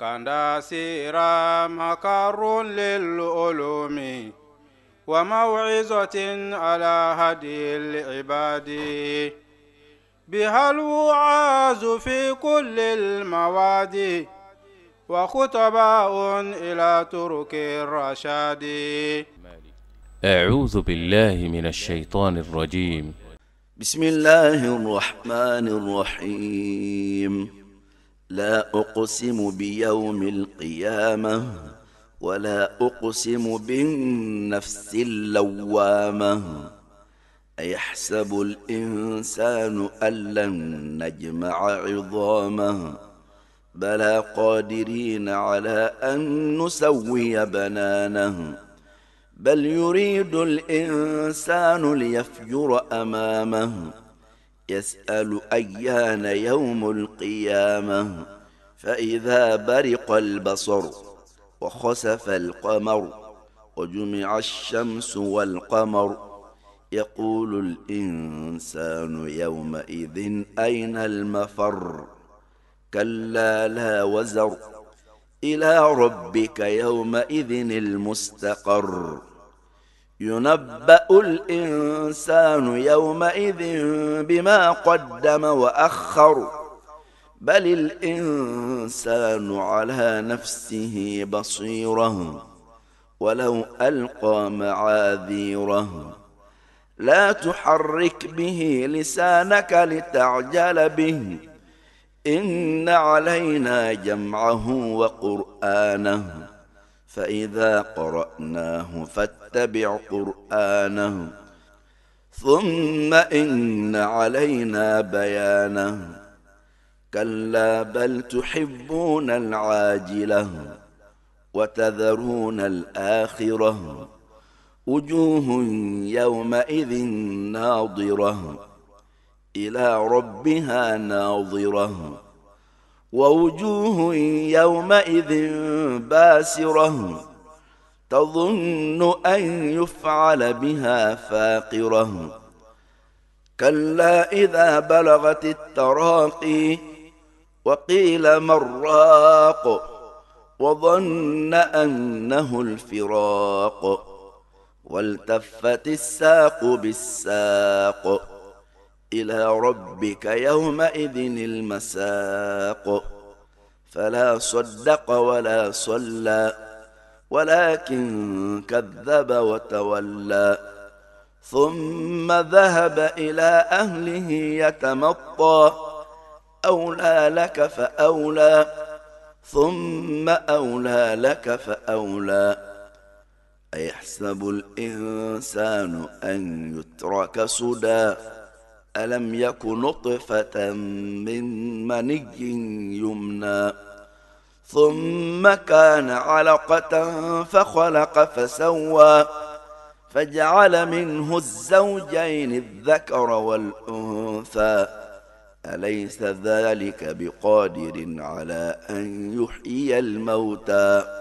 سيرا مقر للعلوم وموعظة على هدي العباد بها الوعاز في كل المواد وخطباء إلى ترك الرشاد أعوذ بالله من الشيطان الرجيم بسم الله الرحمن الرحيم لا أقسم بيوم القيامة ولا أقسم بالنفس اللوامة أيحسب الإنسان أن لن نجمع عظامه بلى قادرين على أن نسوي بنانه بل يريد الإنسان ليفجر أمامه يسأل أيان يوم القيامة فإذا برق البصر وخسف القمر وجمع الشمس والقمر يقول الإنسان يومئذ أين المفر كلا لا وزر إلى ربك يومئذ المستقر ينبأ الإنسان يومئذ بما قدم وأخر بل الإنسان على نفسه بصيره ولو ألقى معاذيره لا تحرك به لسانك لتعجل به إن علينا جمعه وقرآنه فإذا قرأناه فاتبع قرآنه ثم إن علينا بيانه كلا بل تحبون العاجلة وتذرون الآخرة وجوه يومئذ ناضرة إلى ربها ناظرة ووجوه يومئذ باسرة تظن أن يفعل بها فاقرة كلا إذا بلغت التراقي وقيل مراق وظن أنه الفراق والتفت الساق بالساق الى ربك يومئذ المساق فلا صدق ولا صلى ولكن كذب وتولى ثم ذهب الى اهله يتمطى اولى لك فاولى ثم اولى لك فاولى ايحسب الانسان ان يترك سدى ألم يك نطفة من مني يمنى ثم كان علقة فخلق فسوى فجعل منه الزوجين الذكر والأنثى أليس ذلك بقادر على أن يحيي الموتى